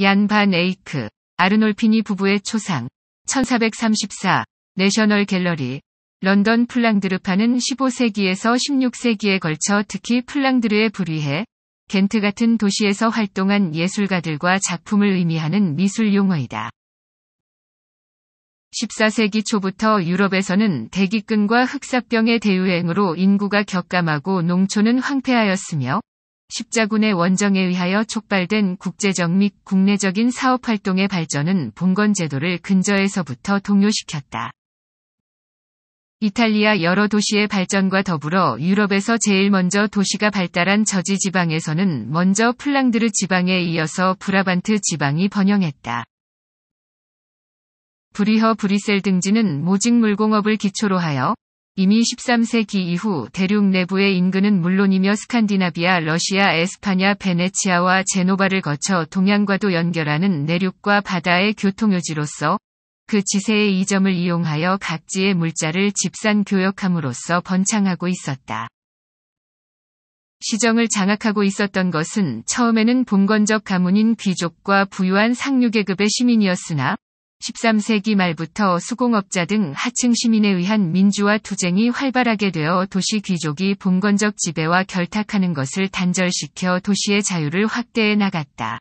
얀 반 에이크, 아르놀피니 부부의 초상, 1434, 내셔널 갤러리, 런던 플랑드르파는 15세기에서 16세기에 걸쳐 특히 플랑드르에 불의해 겐트 같은 도시에서 활동한 예술가들과 작품을 의미하는 미술 용어이다. 14세기 초부터 유럽에서는 대기근과 흑사병의 대유행으로 인구가 격감하고 농촌은 황폐하였으며 십자군의 원정에 의하여 촉발된 국제적 및 국내적인 사업활동의 발전은 봉건 제도를 근저에서부터 동요시켰다. 이탈리아 여러 도시의 발전과 더불어 유럽에서 제일 먼저 도시가 발달한 저지 지방에서는 먼저 플랑드르 지방에 이어서 브라반트 지방이 번영했다. 브리허 브리셀 등지는 모직 물공업을 기초로 하여 이미 13세기 이후 대륙 내부의 인근은 물론이며 스칸디나비아, 러시아, 에스파냐, 베네치아와 제노바를 거쳐 동양과도 연결하는 내륙과 바다의 교통요지로서 그 지세의 이점을 이용하여 각지의 물자를 집산 교역함으로써 번창하고 있었다. 시정을 장악하고 있었던 것은 처음에는 봉건적 가문인 귀족과 부유한 상류계급의 시민이었으나 13세기 말부터 수공업자 등 하층 시민에 의한 민주화 투쟁이 활발하게 되어 도시 귀족이 봉건적 지배와 결탁하는 것을 단절시켜 도시의 자유를 확대해 나갔다.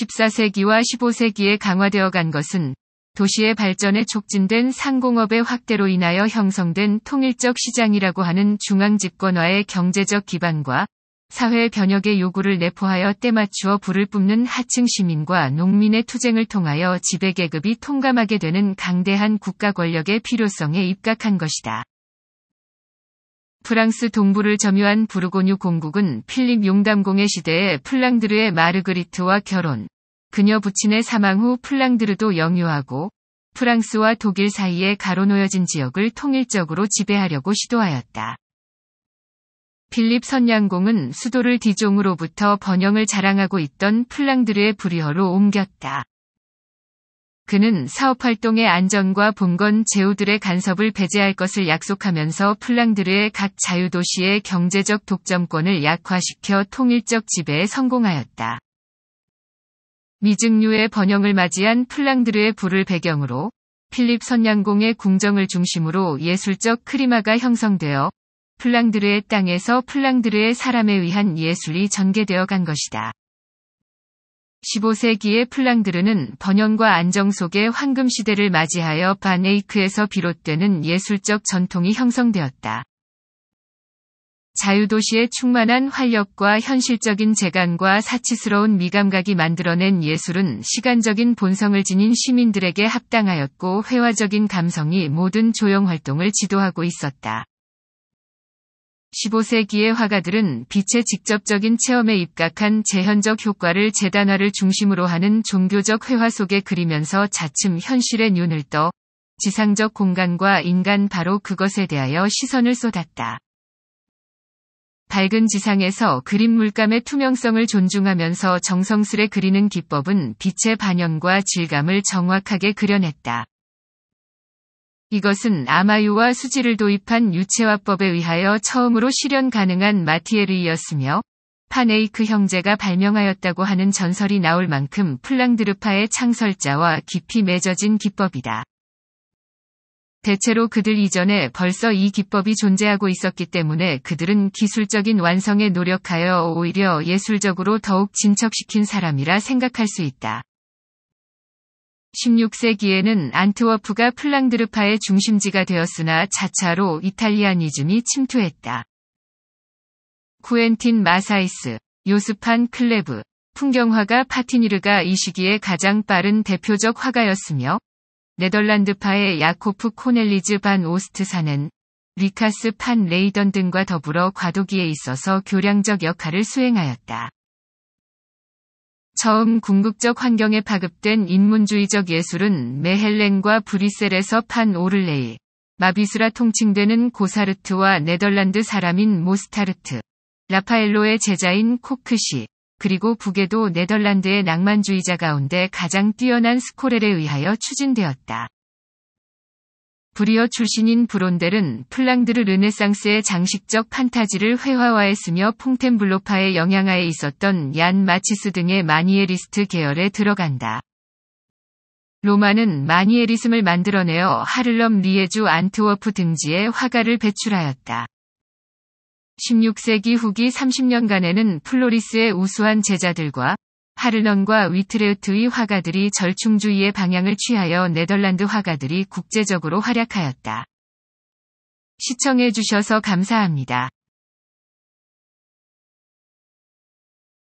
14세기와 15세기에 강화되어 간 것은 도시의 발전에 촉진된 상공업의 확대로 인하여 형성된 통일적 시장이라고 하는 중앙 집권화의 경제적 기반과 사회 변혁의 요구를 내포하여 때맞추어 불을 뿜는 하층 시민과 농민의 투쟁을 통하여 지배계급이 통감하게 되는 강대한 국가 권력의 필요성에 입각한 것이다. 프랑스 동부를 점유한 부르고뉴 공국은 필립 용담공의 시대에 플랑드르의 마르그리트와 결혼, 그녀 부친의 사망 후 플랑드르도 영유하고 프랑스와 독일 사이에 가로놓여진 지역을 통일적으로 지배하려고 시도하였다. 필립 선양공은 수도를 디종으로부터 번영을 자랑하고 있던 플랑드르의 불리어로 옮겼다. 그는 사업활동의 안전과 봉건 제후들의 간섭을 배제할 것을 약속하면서 플랑드르의 각 자유도시의 경제적 독점권을 약화시켜 통일적 지배에 성공하였다. 미증류의 번영을 맞이한 플랑드르의 부를 배경으로 필립 선양공의 궁정을 중심으로 예술적 크리마가 형성되어 플랑드르의 땅에서 플랑드르의 사람에 의한 예술이 전개되어 간 것이다. 15세기의 플랑드르는 번영과 안정 속의 황금 시대를 맞이하여 바네이크에서 비롯되는 예술적 전통이 형성되었다. 자유도시의 충만한 활력과 현실적인 재간과 사치스러운 미감각이 만들어낸 예술은 시간적인 본성을 지닌 시민들에게 합당하였고 회화적인 감성이 모든 조형 활동을 지도하고 있었다. 15세기의 화가들은 빛의 직접적인 체험에 입각한 재현적 효과를 재단화를 중심으로 하는 종교적 회화 속에 그리면서 자침 현실의 눈을 떠 지상적 공간과 인간 바로 그것에 대하여 시선을 쏟았다. 밝은 지상에서 그림 물감의 투명성을 존중하면서 정성스레 그리는 기법은 빛의 반영과 질감을 정확하게 그려냈다. 이것은 아마유와 수지를 도입한 유체화법에 의하여 처음으로 실현 가능한 마티에르이었으며 파네이크 그 형제가 발명하였다고 하는 전설이 나올 만큼 플랑드르파의 창설자와 깊이 맺어진 기법이다. 대체로 그들 이전에 벌써 이 기법이 존재하고 있었기 때문에 그들은 기술적인 완성에 노력하여 오히려 예술적으로 더욱 진척시킨 사람이라 생각할 수 있다. 16세기에는 안트워프가 플랑드르파의 중심지가 되었으나 자차로 이탈리아니즘이 침투했다. 쿠엔틴 마사이스, 요스판 클레브, 풍경화가 파티니르가 이 시기에 가장 빠른 대표적 화가였으며 네덜란드파의 야코프 코넬리즈 반 오스트사는 리카스 판 레이던 등과 더불어 과도기에 있어서 교량적 역할을 수행하였다. 처음 궁극적 환경에 파급된 인문주의적 예술은 메헬렌과 브뤼셀에서 판 오를레이, 마비스라 통칭되는 고사르트와 네덜란드 사람인 모스타르트, 라파엘로의 제자인 코크시, 그리고 북에도 네덜란드의 낭만주의자 가운데 가장 뛰어난 스코렐에 의하여 추진되었다. 브리어 출신인 브론델은 플랑드르 르네상스의 장식적 판타지를 회화화했으며 퐁텐블로파의 영향하에 있었던 얀 마치스 등의 마니에리스트 계열에 들어간다. 로마는 마니에리즘을 만들어내어 하를럼 리에주 안트워프 등지에 화가를 배출하였다. 16세기 후기 30년간에는 플로리스의 우수한 제자들과 하르넌과 위트레우트의 화가들이 절충주의의 방향을 취하여 네덜란드 화가들이 국제적으로 활약하였다. 시청해주셔서 감사합니다.